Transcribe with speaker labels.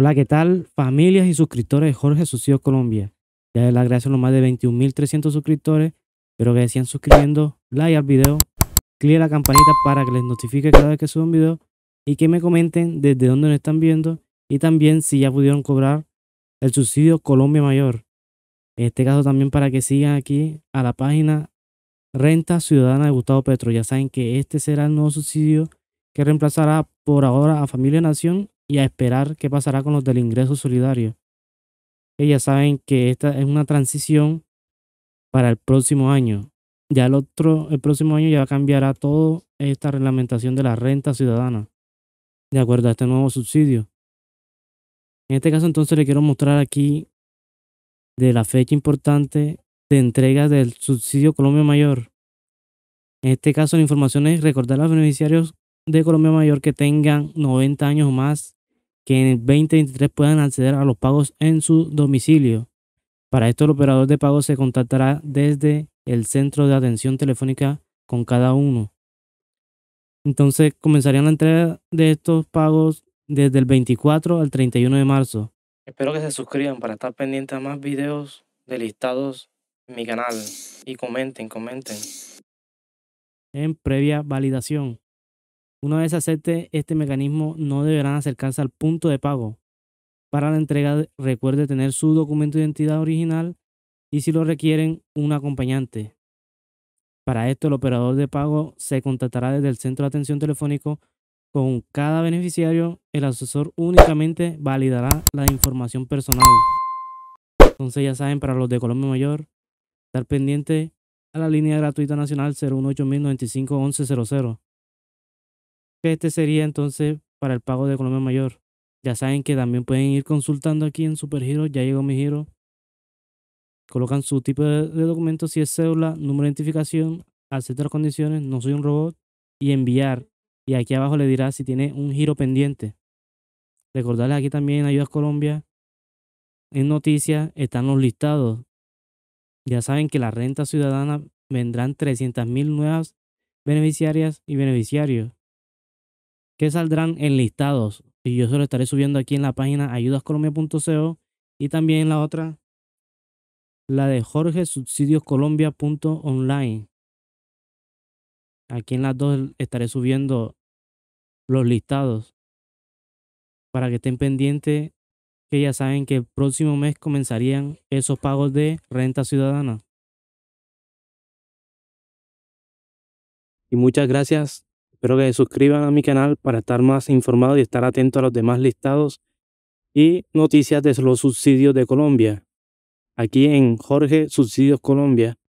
Speaker 1: Hola, ¿qué tal? Familias y suscriptores de Jorge Sucio Colombia. Ya les agradezco a los más de 21.300 suscriptores. pero que sigan suscribiendo, like al video, clic a la campanita para que les notifique cada vez que subo un video y que me comenten desde dónde nos están viendo y también si ya pudieron cobrar el subsidio Colombia Mayor. En este caso también para que sigan aquí a la página Renta Ciudadana de Gustavo Petro. Ya saben que este será el nuevo subsidio que reemplazará por ahora a Familia Nación y a esperar qué pasará con los del ingreso solidario. Ellas saben que esta es una transición para el próximo año. Ya el otro, el próximo año ya cambiará toda esta reglamentación de la renta ciudadana, de acuerdo a este nuevo subsidio. En este caso entonces le quiero mostrar aquí de la fecha importante de entrega del subsidio Colombia Mayor. En este caso la información es recordar a los beneficiarios de Colombia Mayor que tengan 90 años o más que en el 2023 puedan acceder a los pagos en su domicilio. Para esto el operador de pago se contactará desde el centro de atención telefónica con cada uno. Entonces comenzarían la entrega de estos pagos desde el 24 al 31 de marzo. Espero que se suscriban para estar pendientes a más videos de listados en mi canal y comenten, comenten. En previa validación. Una vez acepte este mecanismo, no deberán acercarse al punto de pago. Para la entrega, recuerde tener su documento de identidad original y si lo requieren, un acompañante. Para esto, el operador de pago se contactará desde el centro de atención telefónico con cada beneficiario. El asesor únicamente validará la información personal. Entonces ya saben, para los de Colombia Mayor, estar pendiente a la línea gratuita nacional 018 1100 este sería entonces para el pago de economía mayor. Ya saben que también pueden ir consultando aquí en supergiro ya llegó mi giro. Colocan su tipo de, documento, si es cédula, número de identificación, aceptar condiciones, no soy un robot, y enviar. Y aquí abajo le dirá si tiene un giro pendiente. Recordarles aquí también en Ayudas Colombia, en noticias están los listados. Ya saben que la renta ciudadana vendrán 300.000 nuevas beneficiarias y beneficiarios que saldrán enlistados. Y yo se lo estaré subiendo aquí en la página ayudascolombia.co y también en la otra, la de Jorge jorgesubsidioscolombia.online. Aquí en las dos estaré subiendo los listados para que estén pendientes que ya saben que el próximo mes comenzarían esos pagos de renta ciudadana. Y muchas gracias Espero que se suscriban a mi canal para estar más informado y estar atento a los demás listados y noticias de los subsidios de Colombia. Aquí en Jorge Subsidios Colombia.